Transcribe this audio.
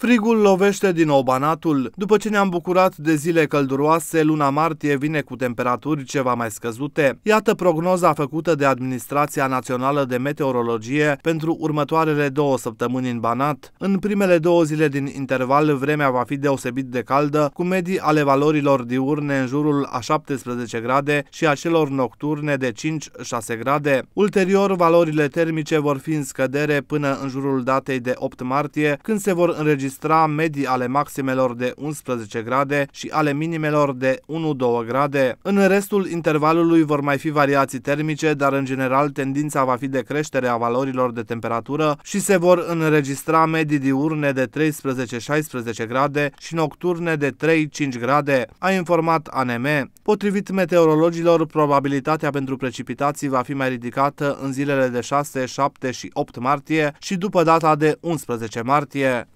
Frigul lovește din nou banatul. După ce ne-am bucurat de zile călduroase, luna martie vine cu temperaturi ceva mai scăzute. Iată prognoza făcută de Administrația Națională de Meteorologie pentru următoarele două săptămâni în Banat. În primele două zile din interval, vremea va fi deosebit de caldă, cu medii ale valorilor diurne în jurul a 17 grade și a celor nocturne de 5-6 grade. Ulterior, valorile termice vor fi în scădere până în jurul datei de 8 martie, când se vor înregistra înregistra medii ale maximelor de 11 grade și ale minimelor de 1-2 grade. În restul intervalului vor mai fi variații termice, dar în general tendința va fi de creștere a valorilor de temperatură și se vor înregistra medii diurne de 13-16 grade și nocturne de 3-5 grade, a informat ANM. Potrivit meteorologilor, probabilitatea pentru precipitații va fi mai ridicată în zilele de 6, 7 și 8 martie și după data de 11 martie.